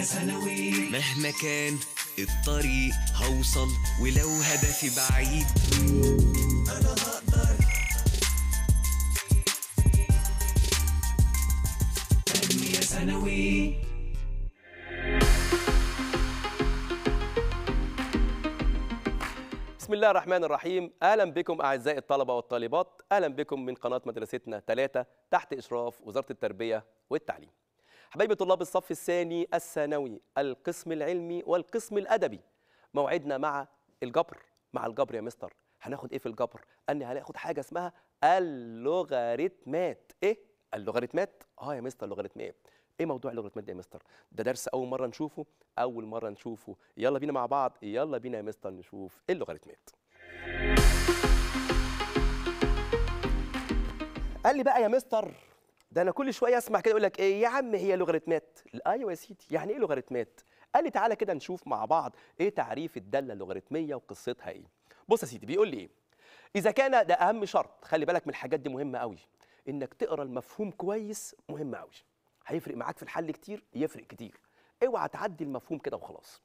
ثانوي مهما كان الطريق هوصل ولو هدفي بعيد انا هقدر يا ثانوي بسم الله الرحمن الرحيم اهلا بكم اعزائي الطلبه والطالبات اهلا بكم من قناه مدرستنا ثلاثة تحت اشراف وزاره التربيه والتعليم حبايبي طلاب الصف الثاني الثانوي القسم العلمي والقسم الأدبي موعدنا مع الجبر مع الجبر يا مستر هناخد ايه في الجبر؟ قال لي هناخد حاجه اسمها اللوغاريتمات ايه؟ اللوغاريتمات؟ اه يا مستر اللوغاريتمات ايه موضوع اللوغاريتمات ده يا مستر؟ ده درس اول مره نشوفه اول مره نشوفه يلا بينا مع بعض يلا بينا يا مستر نشوف اللوغاريتمات قال لي بقى يا مستر ده انا كل شويه اسمع كده يقول لك ايه يا عم هي لوغاريتمات ايوه يا سيدي يعني ايه لوغاريتمات قال لي تعالى كده نشوف مع بعض ايه تعريف الداله اللوغاريتميه وقصتها ايه بص يا سيدي بيقول لي ايه اذا كان ده اهم شرط خلي بالك من الحاجات دي مهمه قوي انك تقرا المفهوم كويس مهم قوي هيفرق معاك في الحل كتير يفرق كتير اوعى تعدي المفهوم كده وخلاص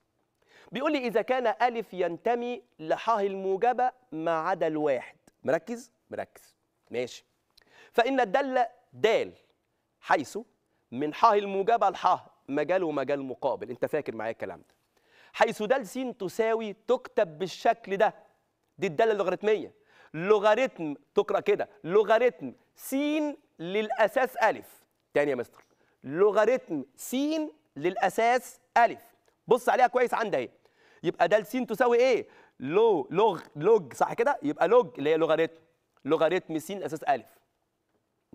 بيقول لي اذا كان الف ينتمي لحاه الموجبه ما عدا الواحد مركز مركز ماشي فان الداله د حيث من حاه الموجبة لحاه مجال ومجال مقابل أنت فاكر معايا الكلام ده حيث د س تساوي تكتب بالشكل ده دي الدالة اللوغاريتمية لوغاريتم تقرأ كده لوغاريتم س للأساس ألف تاني يا مستر لوغاريتم س للأساس ألف بص عليها كويس عندها اهي يبقى د س تساوي إيه؟ لو لوغ لوج صح كده؟ يبقى لوج اللي هي لوغاريتم لوغاريتم س للاساس ألف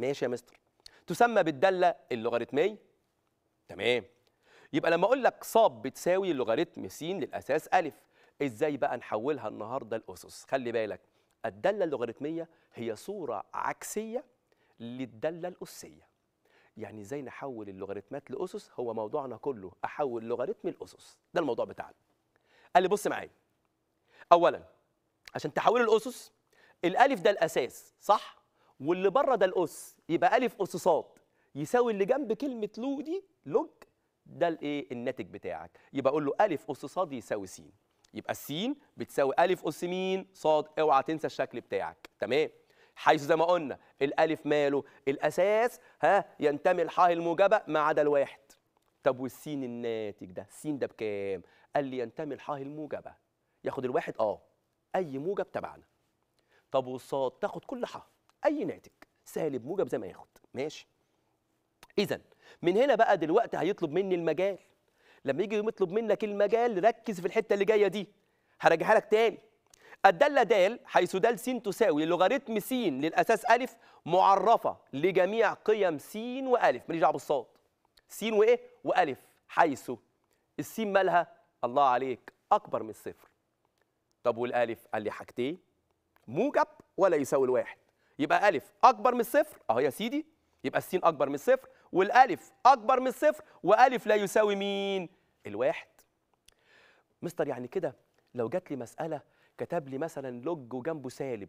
ماشي يا مستر تسمى بالداله اللوغاريتميه تمام يبقى لما اقول لك صاب بتساوي لوغاريتم س للاساس الف ازاي بقى نحولها النهارده لاسس خلي بالك الداله اللوغاريتميه هي صوره عكسيه للداله الاسيه يعني ازاي نحول اللوغاريتمات لاسس هو موضوعنا كله احول لوغاريتم لاسس ده الموضوع بتاعنا قال لي بص معايا اولا عشان تحول الاسس الالف ده الاساس صح واللي بره ده الاس يبقى الف اس ص يساوي اللي جنب كلمه لو دي لوج ده الايه الناتج بتاعك يبقى اقول له الف اس ص يساوي س يبقى السين بتساوي الف اس مين ص اوعى تنسى الشكل بتاعك تمام حيث زي ما قلنا الالف ماله الاساس ها ينتمي لحاه الموجبه ما عدا الواحد طب والسين الناتج ده السين ده بكام قال لي ينتمي لحاه الموجبه ياخد الواحد اه اي موجب تبعنا طب والصاد تاخد كل حاه اي ناتج سالب موجب زي ما ياخد ماشي اذا من هنا بقى دلوقتي هيطلب مني المجال لما يجي يطلب منك المجال ركز في الحته اللي جايه دي هرجعها لك تاني الدالة د حيث د س تساوي لوغاريتم س للأساس أ معرفة لجميع قيم س ا ماليش دعوة بالصاد س وإيه؟ ا حيث السين مالها الله عليك أكبر من الصفر طب والألف قال لي حاجتين موجب ولا يساوي الواحد يبقى ألف أكبر من الصفر أهو يا سيدي يبقى السين أكبر من الصفر والألف أكبر من الصفر وألف لا يساوي مين؟ الواحد مستر يعني كده لو جات لي مسألة كتب لي مثلا لوج وجنبه سالب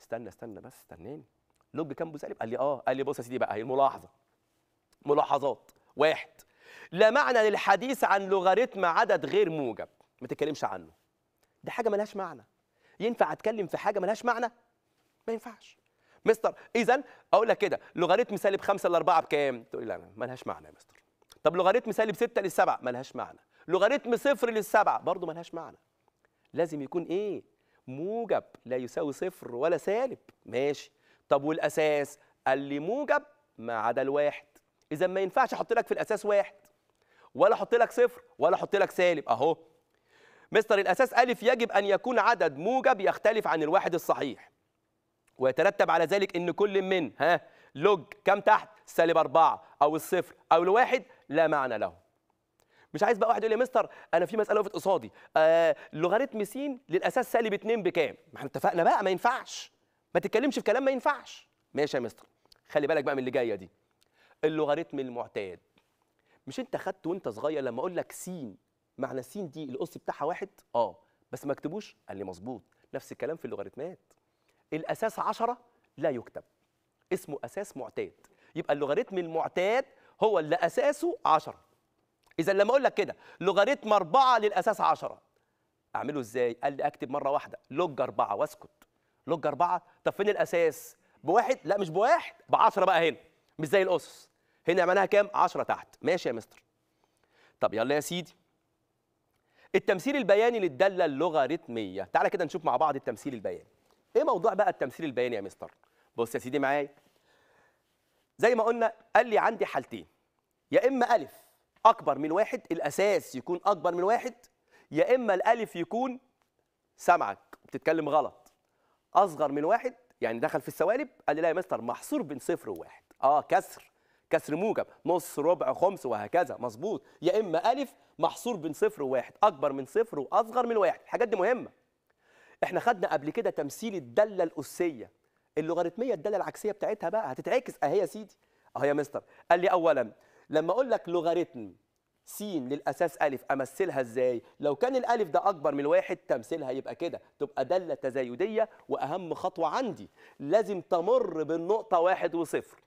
استنى استنى بس استناني لوج جنبه سالب قال لي اه قال لي بص يا سيدي بقى هي الملاحظة ملاحظات واحد لا معنى للحديث عن لوغاريتم عدد غير موجب ما تتكلمش عنه دي حاجة ملهاش معنى ينفع أتكلم في حاجة ملهاش معنى ما ينفعش مستر اذا اقول لك كده لوغاريتم سالب 5 ل 4 بكام؟ تقول لي لا مالهاش معنى يا مستر. طب لوغاريتم سالب 6 7 مالهاش معنى. لوغاريتم صفر 7 برضه مالهاش معنى. لازم يكون ايه؟ موجب لا يساوي صفر ولا سالب. ماشي. طب والاساس؟ قال لي موجب ما عدا الواحد. اذا ما ينفعش احط لك في الاساس واحد. ولا احط لك صفر ولا احط لك سالب اهو. مستر الاساس الف يجب ان يكون عدد موجب يختلف عن الواحد الصحيح. ويترتب على ذلك ان كل من ها لوج كام تحت سالب أربعة او الصفر او الواحد لا معنى له مش عايز بقى واحد يقول لي يا مستر انا في مساله وقفت قصادي آه لوغاريتم س للاساس سالب 2 بكام ما احنا اتفقنا بقى ما ينفعش ما تتكلمش في كلام ما ينفعش ماشي يا مستر خلي بالك بقى من اللي جايه دي اللوغاريتم المعتاد مش انت خدت وانت صغير لما اقول لك س معنى س دي الاس بتاعها واحد اه بس ما اكتبوش قال لي مظبوط نفس الكلام في اللوغاريتمات الاساس 10 لا يكتب اسمه اساس معتاد يبقى اللوغاريتم المعتاد هو اللي اساسه 10 اذا لما اقول لك كده لوغاريتم 4 للاساس 10 اعمله ازاي قال لي اكتب مره واحده لوج 4 واسكت لوج 4 طب فين الاساس بواحد لا مش بواحد ب10 بقى هنا مش زي الاسس هنا معناها كام 10 تحت ماشي يا مستر طب يلا يا سيدي التمثيل البياني للداله اللوغاريتميه تعالى كده نشوف مع بعض التمثيل البياني ايه موضوع بقى التمثيل البياني يا مستر بص يا سيدي معايا زي ما قلنا قال لي عندي حالتين يا اما الف اكبر من واحد الاساس يكون اكبر من واحد يا اما الالف يكون سامعك بتتكلم غلط اصغر من واحد يعني دخل في السوالب قال لي لا يا مستر محصور بين صفر وواحد اه كسر كسر موجب نص ربع خمس وهكذا مظبوط يا اما الف محصور بين صفر وواحد اكبر من صفر واصغر من واحد الحاجات دي مهمه احنا خدنا قبل كده تمثيل الداله الاسيه اللوغاريتميه الداله العكسيه بتاعتها بقى هتتعكس اهي يا سيدي اهي يا مستر قال لي اولا لما اقول لك لوغاريتم س للاساس الف امثلها ازاي لو كان الالف ده اكبر من واحد تمثيلها يبقى كده تبقى داله تزايديه واهم خطوه عندي لازم تمر بالنقطه واحد وصفر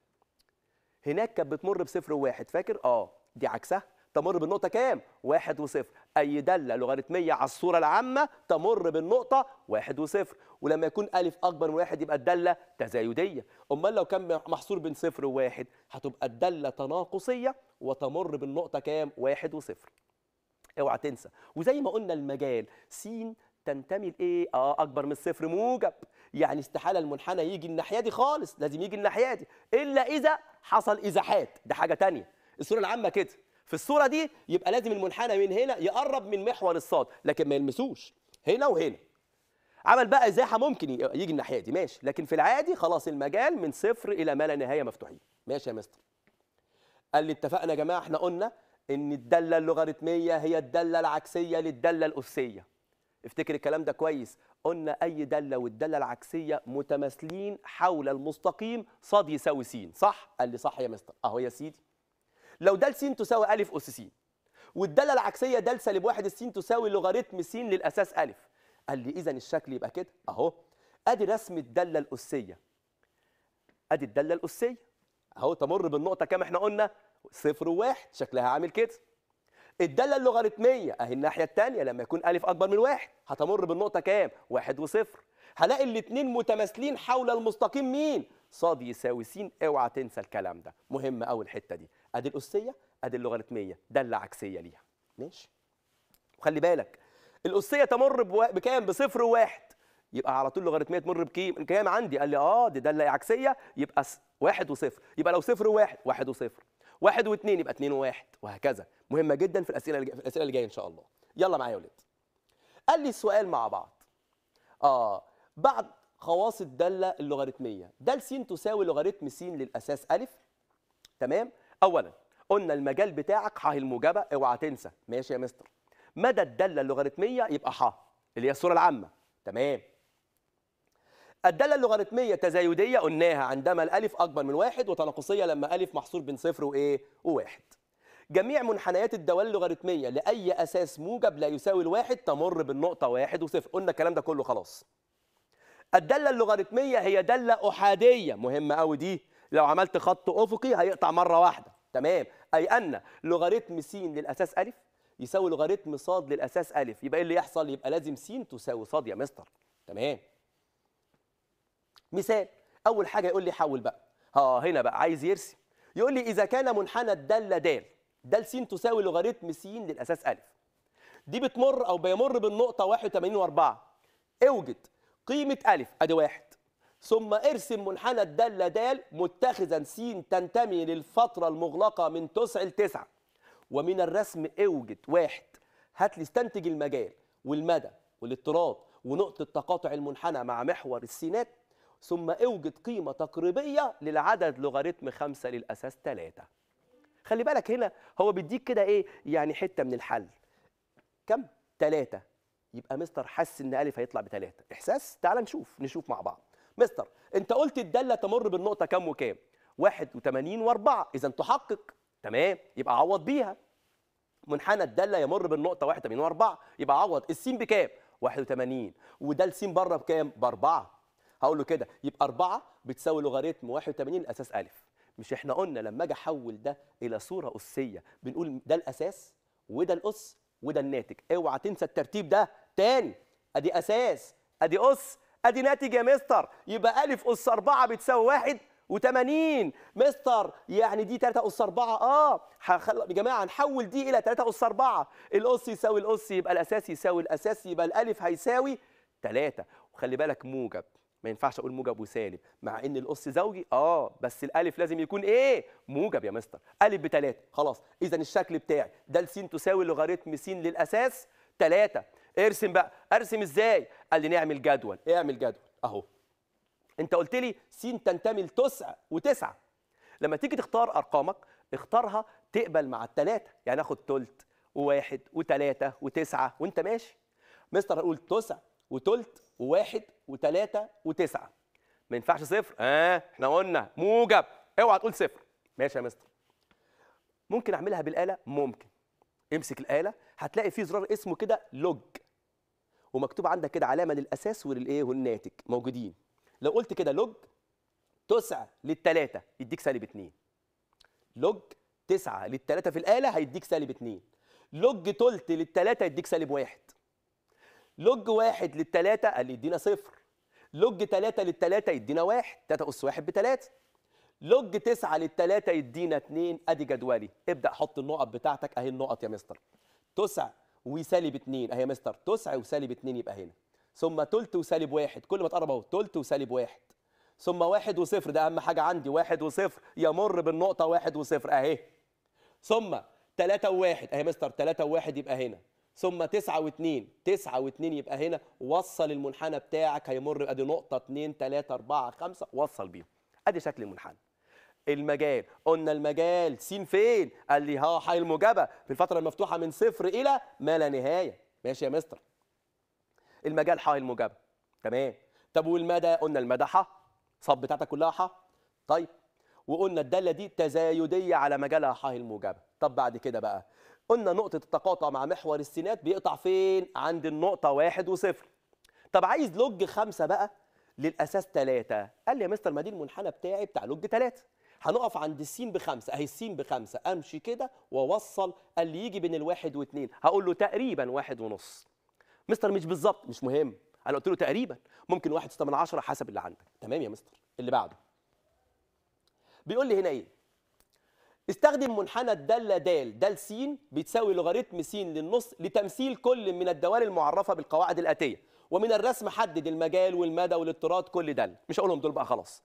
هناك كانت بتمر بصفر وواحد فاكر اه دي عكسها تمر بالنقطه كام واحد وصفر اي داله لوغاريتميه على الصوره العامه تمر بالنقطه واحد وصفر ولما يكون الف اكبر من واحد يبقى الداله تزايديه امال لو كان محصور بين صفر وواحد هتبقى الداله تناقصيه وتمر بالنقطه كام واحد وصفر اوعى تنسى وزي ما قلنا المجال س تنتمي لايه اه اكبر من الصفر موجب يعني استحاله المنحنى يجي الناحيه دي خالص لازم يجي الناحيه دي الا اذا حصل ازاحات ده حاجه تانية الصوره العامه كده في الصورة دي يبقى لازم المنحنى من هنا يقرب من محور الصاد لكن ما يلمسوش هنا وهنا عمل بقى ازاحه ممكن يجي الناحيه دي ماشي لكن في العادي خلاص المجال من صفر الى ما لا نهايه مفتوحين ماشي يا مستر قال لي اتفقنا يا جماعه احنا قلنا ان الداله اللوغاريتميه هي الداله العكسيه للداله الاسيه افتكر الكلام ده كويس قلنا اي داله والداله العكسيه متماثلين حول المستقيم ص يساوي س صح قال لي صح يا مستر اهو يا سيدي لو د س تساوي أ أس س والدالة العكسية د سالب واحد س تساوي لوغاريتم س للأساس أ قال لي إذا الشكل يبقى كده أهو أدي رسم الدالة الأسية أدي الدالة الأسية أهو تمر بالنقطة كما احنا قلنا صفر وواحد شكلها عامل كده الدالة اللوغاريتمية أهي الناحية الثانية لما يكون أ أكبر من واحد هتمر بالنقطة كام؟ واحد وصفر هلاقي الاثنين متماثلين حول المستقيم مين؟ صاد يساوي س اوعى تنسى الكلام ده مهم قوي الحته دي ادي الاسيه ادي اللوغاريتميه داله عكسيه ليها ماشي وخلي بالك الاسيه تمر بكام بصفر وواحد يبقى على طول لوغاريتميه تمر بكام عندي قال لي اه دي داله عكسيه يبقى واحد وصفر يبقى لو صفر وواحد واحد وصفر واحد واثنين يبقى اثنين وواحد وهكذا مهمه جدا في الاسئله في الاسئله اللي جايه ان شاء الله يلا معايا يا ولاد قال لي السؤال مع بعض اه بعض خواص الداله اللوغاريتميه دال س تساوي لوغاريتم س للاساس ا تمام اولا قلنا المجال بتاعك حاه الموجبه اوعى تنسى ماشي يا مستر مدى الداله اللوغاريتميه يبقى حاه اللي هي الصوره العامه تمام الدالة اللوغاريتمية تزايدية قلناها عندما الألف أكبر من واحد وتناقصية لما ألف محصور بين صفر وإيه؟ وواحد. جميع منحنيات الدوال اللوغاريتمية لأي أساس موجب لا يساوي الواحد تمر بالنقطة واحد وصفر، قلنا الكلام ده كله خلاص. الدالة اللوغاريتمية هي دالة أحادية، مهمة أوي دي، لو عملت خط افقي هيقطع مره واحده تمام اي ان لوغاريتم س للاساس ا يساوي لوغاريتم ص للاساس ا يبقى ايه اللي يحصل يبقى لازم س تساوي ص يا مستر تمام مثال اول حاجه يقول لي حول بقى ها هنا بقى عايز يرسم يقول لي اذا كان منحنى الداله د د س تساوي لوغاريتم س للاساس ا دي بتمر او بيمر بالنقطه 81 و4 اوجد قيمه ا ادي واحد ثم ارسم منحنى الدالة دال متخذا س تنتمي للفترة المغلقة من تسع لتسعة ومن الرسم اوجد واحد هات لي استنتج المجال والمدى والاضطراب ونقطة تقاطع المنحنى مع محور السينات ثم اوجد قيمة تقريبية للعدد لوغاريتم خمسة للأساس ثلاثة خلي بالك هنا هو بيديك كده ايه يعني حتة من الحل كم؟ ثلاثة يبقى مستر حس ان ألف هيطلع بثلاثة إحساس؟ تعال نشوف نشوف مع بعض مستر انت قلت الداله تمر بالنقطه كام وكام 81 و4 اذا تحقق تمام يبقى عوض بيها منحنى الداله يمر بالنقطه 81 و4 يبقى عوض السين بكام 81 وده السين بره بكام باربعه هقول له كده يبقى 4 بتساوي لوغاريتم 81 اساس الف مش احنا قلنا لما اجي احول ده الى صوره اسيه بنقول ده الاساس وده الاس وده الناتج اوعى تنسى الترتيب ده تاني ادي اساس ادي اس ادي ناتج يا مستر يبقى الف اس 4 بتساوي واحد و80 مستر يعني دي 3 اس 4 اه هخل... يا جماعه هنحول دي الى 3 اس 4 الاس يساوي الاس يبقى الاساس يساوي الاساس يبقى الالف هيساوي 3 وخلي بالك موجب ما ينفعش اقول موجب وسالب مع ان الاس زوجي اه بس الالف لازم يكون ايه موجب يا مستر الف بتلاتة خلاص اذا الشكل بتاعي د س تساوي لوغاريتم س للاساس 3 ارسم بقى ارسم ازاي قال لي نعمل جدول اعمل جدول اهو انت قلت لي س تنتمي لتسع وتسعه لما تيجي تختار ارقامك اختارها تقبل مع الثلاثه يعني اخد تلت وواحد وثلاثه وتسعه وانت ماشي مستر هقول تسع وتلت وواحد وثلاثه وتسعه ما ينفعش صفر اه احنا قلنا موجب اوعى تقول صفر ماشي يا مستر ممكن اعملها بالاله ممكن امسك الاله هتلاقي في زرار اسمه كده لوج ومكتوب عندك كده علامه للاساس وللايه والناتج موجودين لو قلت كده لوج 9 للثلاثه يديك سالب 2 لوج 9 للثلاثه في الاله هيديك سالب 2 لوج تلت للثلاثه يديك سالب 1 لوج 1 للثلاثه قال يدينا صفر لوج 3 للثلاثه يدينا 1 3 اس 1 ب 3 لوج 9 للثلاثه يدينا 2 ادي جدولي ابدا حط النقط بتاعتك اهي النقط يا مستر 9 وسالب 2 اهي يا مستر 9 وسالب 2 يبقى هنا ثم ثلث وسالب 1 كل ما تقرب اهو ثلث وسالب 1 ثم 1 وصفر ده اهم حاجه عندي 1 وصفر يمر بالنقطه 1 وصفر اهي ثم 3 و1 اهي مستر 3 و1 يبقى هنا ثم 9 و2 9 و2 يبقى هنا وصل المنحنى بتاعك هيمر ادي نقطه 2 3 4 5 وصل بيهم ادي شكل المنحنى المجال قلنا المجال سين فين قال لي ها حي الموجبه في الفتره المفتوحه من صفر الى ما لا نهايه ماشي يا مستر المجال حي الموجبه تمام طب والمدى قلنا المدى ح صب بتاعتك كلها ح طيب وقلنا الداله دي تزايديه على مجالها ح الموجبه طب بعد كده بقى قلنا نقطه التقاطع مع محور السينات بيقطع فين عند النقطه واحد وصفر طب عايز لوج خمسة بقى للاساس ثلاثة قال لي يا مستر ما دي المنحنى بتاعي بتاع لوج ثلاثة هنقف عند السين بخمسه اهي السين بخمسه امشي كده واوصل اللي يجي بين الواحد واثنين هقول له تقريبا واحد ونص مستر مش بالظبط مش مهم انا قلت له تقريبا ممكن واحد ستة من عشرة حسب اللي عندك تمام يا مستر اللي بعده بيقول لي هنا ايه استخدم منحنى الدالة دال دال س بتساوي لوغاريتم س للنص لتمثيل كل من الدوال المعرفة بالقواعد الآتية ومن الرسم حدد المجال والمدى والاضطراد كل دال مش هقولهم دول بقى خلاص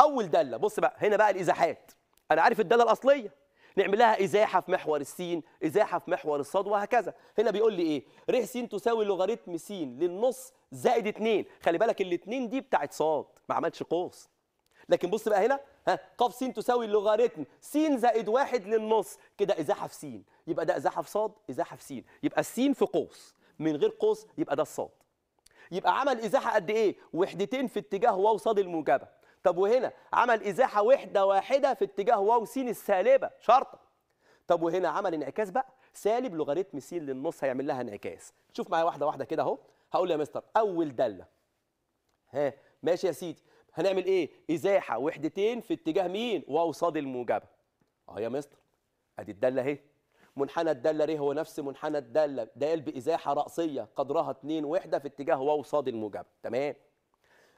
اول داله بص بقى هنا بقى الازاحات انا عارف الداله الاصليه نعمل لها ازاحه في محور السين ازاحه في محور الصاد وهكذا هنا بيقول لي ايه ر س تساوي لوغاريتم س للنص زائد 2 خلي بالك الاثنين دي بتاعت صاد ما عملتش قوس لكن بص بقى هنا ها ق س تساوي اللوغاريتم س زائد واحد للنص كده ازاحه في س يبقى ده ازاحه في صاد ازاحه في س يبقى السين في قوس من غير قوس يبقى ده الصاد يبقى عمل ازاحه قد ايه وحدتين في اتجاه واو صاد الموجبه طب وهنا عمل ازاحه وحده واحده في اتجاه واو س السالبه شرطه طب وهنا عمل انعكاس بقى سالب لوغاريتم س للنص هيعمل لها انعكاس شوف معايا واحده واحده كده اهو هقول له يا مستر اول داله ها ماشي يا سيدي هنعمل ايه ازاحه وحدتين في اتجاه مين واو ص الموجبه اه يا مستر ادي الداله اهي منحنى الداله ر هو نفس منحنى الداله دال بازاحه راسيه قدرها 2 وحده في اتجاه واو ص الموجبه تمام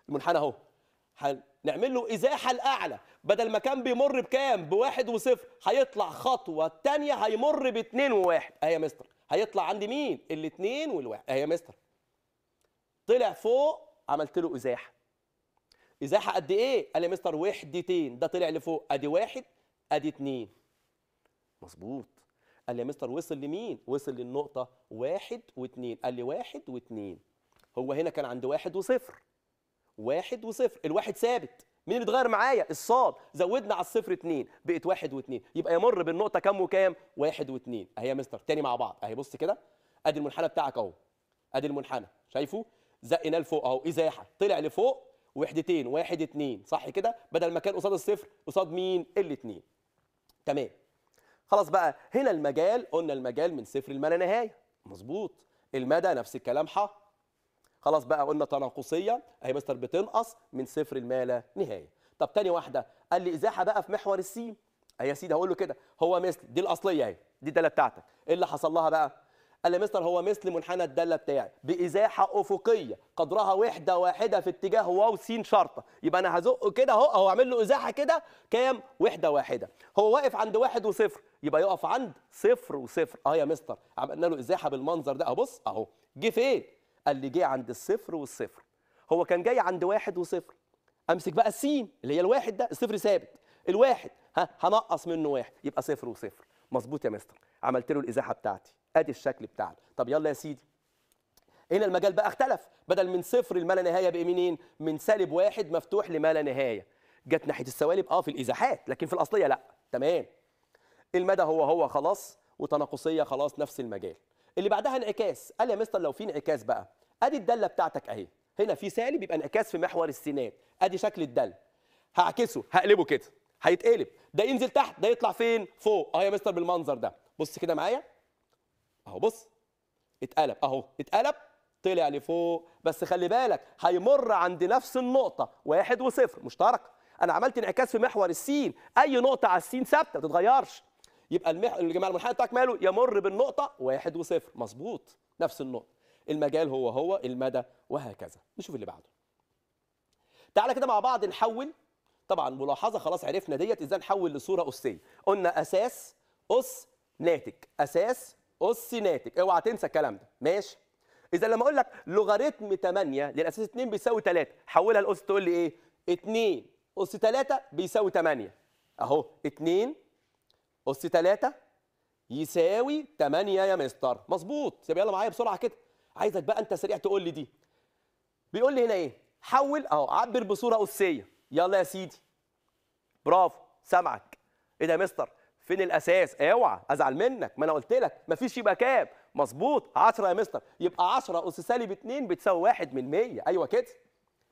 المنحنى اهو نعمل له ازاحه لاعلى بدل ما كان بيمر بكام بواحد وصفر هيطلع خطوه الثانيه هيمر باتنين وواحد اهي يا مستر هيطلع عند مين الاتنين والواحد اهي يا مستر طلع فوق عملت له ازاحه ازاحه قد ايه قال لي مستر وحدتين ده طلع لفوق ادي واحد ادي اتنين مظبوط قال لي يا مستر وصل لمين وصل للنقطه واحد واتنين قال لي واحد واتنين هو هنا كان عند واحد وصفر واحد وصفر الواحد ثابت مين اللي اتغير معايا الصاد زودنا على الصفر اتنين بقت واحد واتنين يبقى يمر بالنقطه كام وكام واحد واتنين اهي يا مستر تاني مع بعض اهي بص كده ادي المنحنى بتاعك اهو ادي المنحنى شايفه زقناه لفوق اهو ازاحه طلع لفوق وحدتين واحد اتنين صح كده بدل ما كان قصاد الصفر قصاد مين الاتنين تمام خلاص بقى هنا المجال قلنا المجال من صفر لما لا نهايه مظبوط المدى نفس الكلام حق خلاص بقى قلنا تناقصيه اهي مستر بتنقص من صفر لما لا نهايه طب تاني واحده قال لي ازاحه بقى في محور السين اهي يا سيدي هقول له كده هو مثل دي الاصليه اهي دي الداله بتاعتك ايه اللي حصل لها بقى قال لي مستر هو مثل منحنى الداله بتاعي بازاحه افقيه قدرها وحده واحده في اتجاه واو س شرطه يبقى انا هزقه كده اهو اهو اعمل له ازاحه كده كام وحده واحده هو واقف عند واحد وصفر يبقى يقف عند صفر وصفر اه يا مستر عملنا له ازاحه بالمنظر ده اهو بص اهو جه فين قال لي جه عند الصفر والصفر هو كان جاي عند واحد وصفر امسك بقى السين اللي هي الواحد ده الصفر ثابت الواحد ها هنقص منه واحد يبقى صفر وصفر مظبوط يا مستر عملت له الازاحه بتاعتي ادي الشكل بتاعنا طب يلا يا سيدي هنا المجال بقى اختلف بدل من صفر لما لا نهايه بقى منين من سالب واحد مفتوح لما لا نهايه جت ناحيه السوالب اه في الازاحات لكن في الاصليه لا تمام المدى هو هو خلاص وتناقصيه خلاص نفس المجال اللي بعدها انعكاس قال يا مستر لو في انعكاس بقى ادي الداله بتاعتك اهي هنا في سالب يبقى انعكاس في محور السينات ادي شكل الداله هعكسه هقلبه كده هيتقلب ده ينزل تحت ده يطلع فين فوق اهو يا مستر بالمنظر ده بص كده معايا اهو بص اتقلب اهو اتقلب طلع لفوق بس خلي بالك هيمر عند نفس النقطه واحد وصفر مشترك انا عملت انعكاس في محور السين اي نقطه على السين ثابته ما تتغيرش يبقى المح... الجماعه المنحنى بتاعك ماله يمر بالنقطه واحد وصفر مظبوط نفس النقطه المجال هو هو المدى وهكذا نشوف اللي بعده تعالى كده مع بعض نحول طبعا ملاحظه خلاص عرفنا ديت ازاي نحول لصوره اسيه قلنا اساس اس ناتج اساس اس ناتج اوعى تنسى الكلام ده ماشي اذا لما اقول لك لوغاريتم 8 للاساس 2 بيساوي 3 حولها لاس تقول لي ايه 2 اس 3 بيساوي 8 اهو 2 أس 3 يساوي 8 يا مستر مظبوط طب يلا معايا بسرعة كده عايزك بقى أنت سريع تقول لي دي بيقول لي هنا إيه حول أهو عبر بصورة أسية يلا يا سيدي برافو سامعك إيه ده يا مستر فين الاساس اوعى ازعل منك ما انا قلت لك مفيش يبقى كام مظبوط 10 يا مستر يبقى 10 اس سالب 2 بتساوي 1 من 100 ايوه كده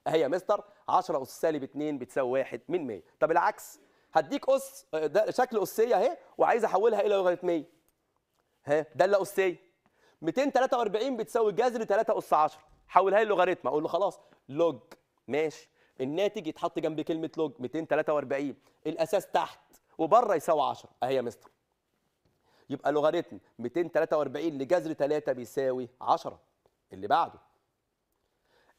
اهي يا مستر 10 اس سالب 2 بتساوي 1 من 100 طب العكس هديك أس آه، ده شكل أسية اهي وعايز احولها الى لوغاريتميه ها داله أسية. 243 بتساوي جذر 3 أس 10 حولها لي لوغاريتم اقول له خلاص لوج ماشي الناتج يتحط جنب كلمه لوج 243 الاساس تحت وبره يساوي 10 اهي يا مستر يبقى لوغاريتم 243 لجذر 3 بيساوي 10 اللي بعده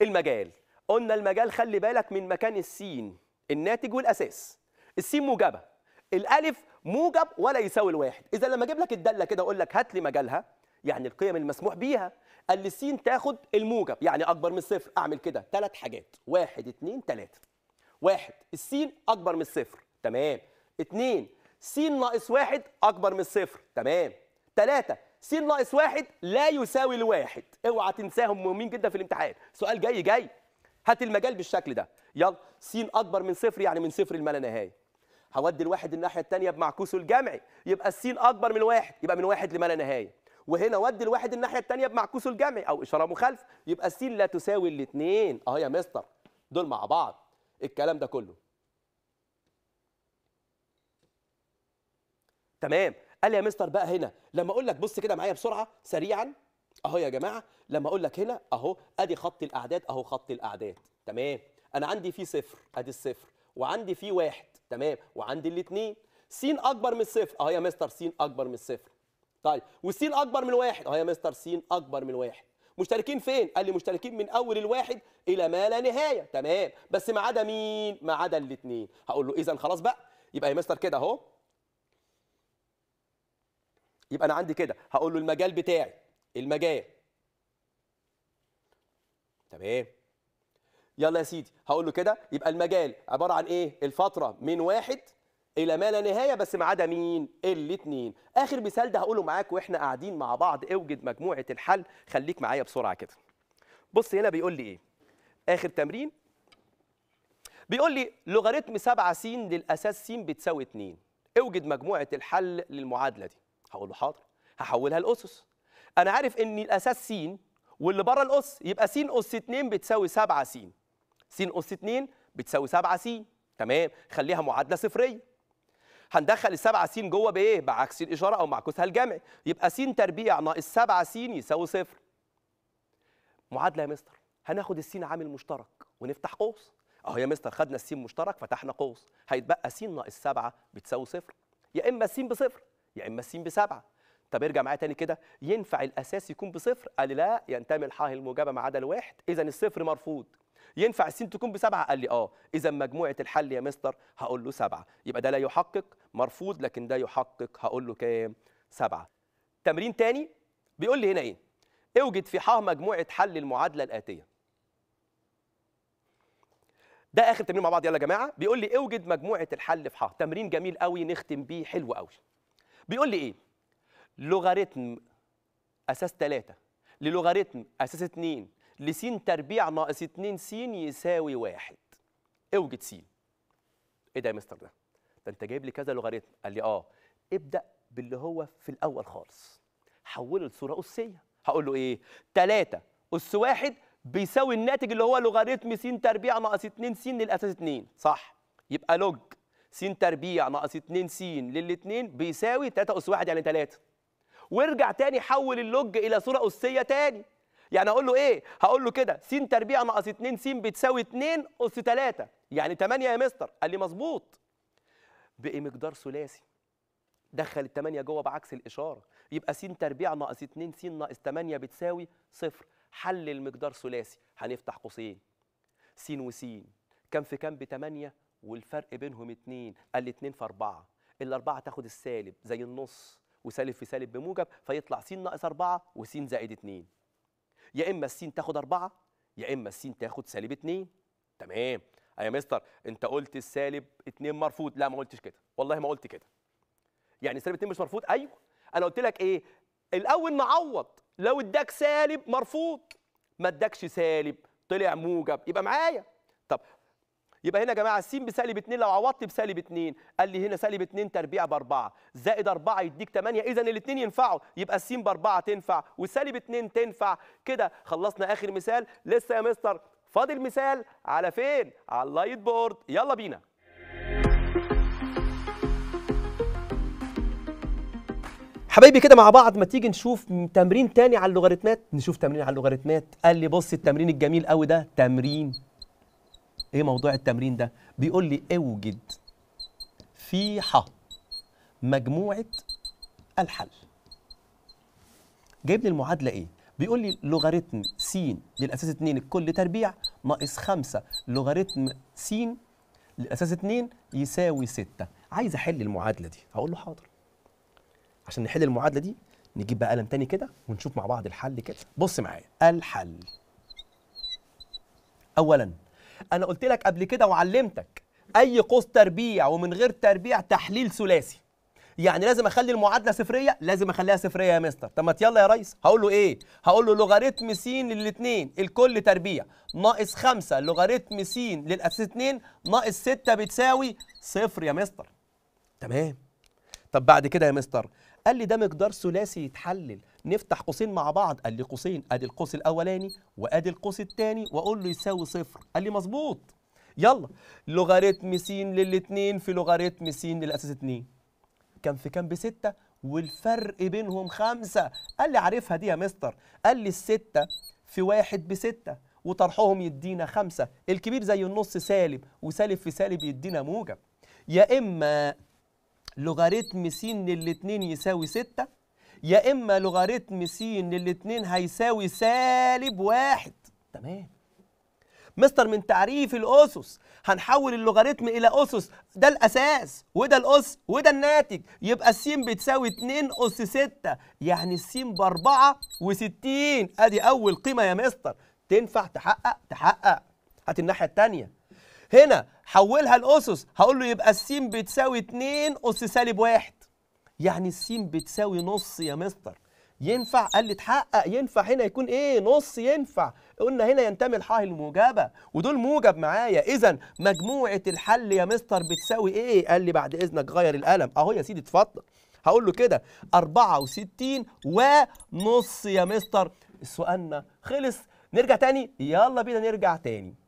المجال قلنا المجال خلي بالك من مكان السين الناتج والاساس السين موجبه الالف موجب ولا يساوي الواحد اذا لما اجيب لك الداله كده اقول لك هات لي مجالها يعني القيم المسموح بيها قال لي السين تاخد الموجب يعني اكبر من الصفر اعمل كده ثلاث حاجات واحد اثنين ثلاثه واحد السين اكبر من الصفر تمام اثنين سين ناقص واحد اكبر من الصفر تمام ثلاثه سين ناقص واحد لا يساوي الواحد اوعى تنساهم مهمين جدا في الامتحان سؤال جاي جاي هات المجال بالشكل ده يلا س اكبر من صفر يعني من صفر لما لا نهايه هودي الواحد الناحيه الثانيه بمعكوسه الجمعي يبقى السين اكبر من واحد يبقى من واحد لما لا نهايه وهنا ودي الواحد الناحيه الثانيه بمعكوسه الجمعي او اشاره مخالفه يبقى السين لا تساوي الاثنين اهو يا مستر دول مع بعض الكلام ده كله تمام قال لي يا مستر بقى هنا لما اقول لك بص كده معايا بسرعه سريعا اهو يا جماعه لما اقول لك هنا اهو ادي خط الاعداد اهو خط الاعداد تمام انا عندي فيه صفر ادي الصفر وعندي فيه واحد تمام وعندي الاثنين س اكبر من الصفر اهي يا مستر س اكبر من الصفر طيب وس اكبر من واحد اهي يا مستر س اكبر من واحد مشتركين فين قال لي مشتركين من اول الواحد الى ما لا نهايه تمام بس ما عدا مين ما عدا الاثنين هقول له اذا خلاص بقى يبقى يا مستر كده اهو يبقى انا عندي كده هقول له المجال بتاعي المجال تمام يلا يا سيدي هقول له كده يبقى المجال عباره عن ايه الفتره من واحد الى ما لا نهايه بس ما عدا مين الاثنين اخر مثال ده هقوله معاك واحنا قاعدين مع بعض اوجد مجموعه الحل خليك معايا بسرعه كده بص هنا بيقول لي ايه اخر تمرين بيقول لي لوغاريتم 7 س للاساس س بتساوي 2 اوجد مجموعه الحل للمعادله دي هقول له حاضر هحولها لاسس انا عارف ان الاساس س واللي بره الاس يبقى س اس 2 بتساوي 7 س س أس 2 بتساوي 7 س تمام خليها معادلة صفرية هندخل السبعة س جوه بايه؟ بعكس الإشارة أو معكوسها الجمعي يبقى س تربيع ناقص 7 س يساوي صفر معادلة يا مستر هناخد السين عامل مشترك ونفتح قوس اهو يا مستر خدنا السين مشترك فتحنا قوس هيتبقى س ناقص 7 بتساوي صفر يا اما السين بصفر يا اما السين بسبعه طب ارجع معايا تاني كده ينفع الاساس يكون بصفر قال لا ينتمي الحاه الموجبه ما عدا الواحد اذا الصفر مرفوض ينفع السين تكون بسبعه قال لي اه اذا مجموعه الحل يا مستر هقول له سبعه يبقى ده لا يحقق مرفوض لكن ده يحقق هقول له كام سبعه تمرين تاني بيقول لي هنا ايه اوجد في ح مجموعه حل المعادله الاتيه ده اخر تمرين مع بعض يلا يا جماعه بيقول لي اوجد مجموعه الحل في ح تمرين جميل قوي نختم بيه حلو قوي بيقول لي ايه لوغاريتم اساس 3 للوغاريتم اساس 2 س تربيع ناقص 2 س يساوي واحد اوجد س ايه ده يا مستر ده ده انت جايب لي كذا لوغاريتم قال لي اه ابدا باللي هو في الاول خالص حوله لصوره اسيه هقول له ايه 3 اس 1 بيساوي الناتج اللي هو لوغاريتم س تربيع ناقص 2 س للاساس 2 صح يبقى لوج س تربيع ناقص 2 س للاثنين بيساوي 3 اس 1 يعني 3 وارجع تاني حول اللوج الى صوره اسيه تاني يعني هقول له ايه هقول له كده س تربيع ناقص 2 س بتساوي 2 اس 3 يعني 8 يا مستر قال لي مظبوط بقي مقدار ثلاثي دخل ال 8 جوه بعكس الاشاره يبقى س تربيع ناقص 2 س ناقص 8 بتساوي صفر حل المقدار ثلاثي هنفتح قوسين س وس كام في كام ب 8 والفرق بينهم 2 قال لي 2 في 4 ال 4 تاخد السالب زي النص وسالب في سالب بموجب فيطلع س ناقص 4 وس زائد 2 يا اما السين تاخد اربعه يا اما السين تاخد سالب اتنين تمام أيوة يا مستر انت قلت السالب اتنين مرفوض لا ما قلتش كده والله ما قلت كده يعني سالب اتنين مش مرفوض ايوه انا قلت لك ايه الاول نعوض لو اداك سالب مرفوض ما اداكش سالب طلع موجب يبقى معايا طب يبقى هنا يا جماعه س بسالب 2 لو عوضت بسالب 2 قال لي هنا سالب 2 تربيع ب 4 زائد 4 يديك 8 اذا الاثنين ينفعوا يبقى س ب 4 تنفع وسالب 2 تنفع كده خلصنا اخر مثال لسه يا مستر فاضل مثال على فين؟ على اللايت بورد يلا بينا حبايبي كده مع بعض ما تيجي نشوف تمرين تاني على اللوغاريتمات نشوف تمرين على اللوغاريتمات قال لي بص التمرين الجميل قوي ده تمرين ايه موضوع التمرين ده بيقول لي اوجد في ح مجموعه الحل جايب لي المعادله ايه بيقول لي لوغاريتم س للاساس 2 الكل تربيع ناقص 5 لوغاريتم س للاساس 2 يساوي 6 عايز احل المعادله دي هقول له حاضر عشان نحل المعادله دي نجيب بقى قلم تاني كده ونشوف مع بعض الحل كده بص معايا الحل اولا انا قلت لك قبل كده وعلمتك اي قوس تربيع ومن غير تربيع تحليل ثلاثي يعني لازم اخلي المعادله صفريه لازم اخليها صفريه يا مستر طب ما يلا يا ريس هقول له ايه هقول له لوغاريتم س للاثنين الكل تربيع ناقص 5 لوغاريتم س للاساس 2 ناقص 6 بتساوي صفر يا مستر تمام طب بعد كده يا مستر قال لي ده مقدار ثلاثي يتحلل نفتح قوسين مع بعض قال لي قوسين ادي القوس الاولاني وادي القوس الثاني واقول له يساوي صفر قال لي مظبوط يلا لوغاريتم س للاثنين في لوغاريتم س للاساس 2 كام في كام بستة والفرق بينهم خمسة قال لي عارفها دي يا مستر قال لي الستة في واحد بستة وطرحهم يدينا خمسة الكبير زي النص سالب وسالب في سالب يدينا موجب يا إما لوغاريتم س للاتنين يساوي ستة يا اما لوغاريتم س للاثنين هيساوي سالب واحد تمام مستر من تعريف الاسس هنحول اللوغاريتم الى اسس ده الاساس وده الاس وده الناتج يبقى السين بتساوي 2 اس 6 يعني السين ب 64 ادي اول قيمه يا مستر تنفع تحقق تحقق هات الناحيه الثانيه هنا حولها الاسس هقول له يبقى السين بتساوي 2 اس سالب 1 يعني السين بتساوي نص يا مستر ينفع قال لي اتحقق ينفع هنا يكون ايه نص ينفع قلنا هنا ينتمي الحاء الموجبه ودول موجب معايا اذا مجموعه الحل يا مستر بتساوي ايه قال لي بعد اذنك غير القلم اهو يا سيدي اتفضل هقول له كده 64 ونص يا مستر سؤالنا خلص نرجع تاني يلا بينا نرجع تاني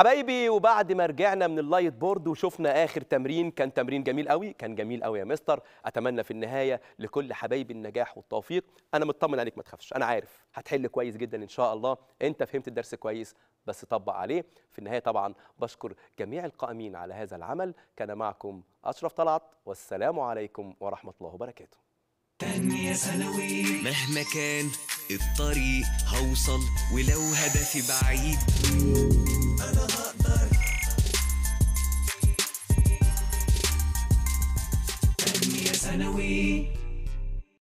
حبايبي وبعد ما رجعنا من اللايت بورد وشفنا اخر تمرين كان تمرين جميل قوي كان جميل قوي يا مستر اتمنى في النهايه لكل حبايبي النجاح والتوفيق انا مطمن عليك ما تخافش انا عارف هتحل كويس جدا ان شاء الله انت فهمت الدرس كويس بس طبق عليه في النهايه طبعا بشكر جميع القائمين على هذا العمل كان معكم اشرف طلعت والسلام عليكم ورحمه الله وبركاته تانية ثانوي مهما كان الطريق هوصل ولو هدفي بعيد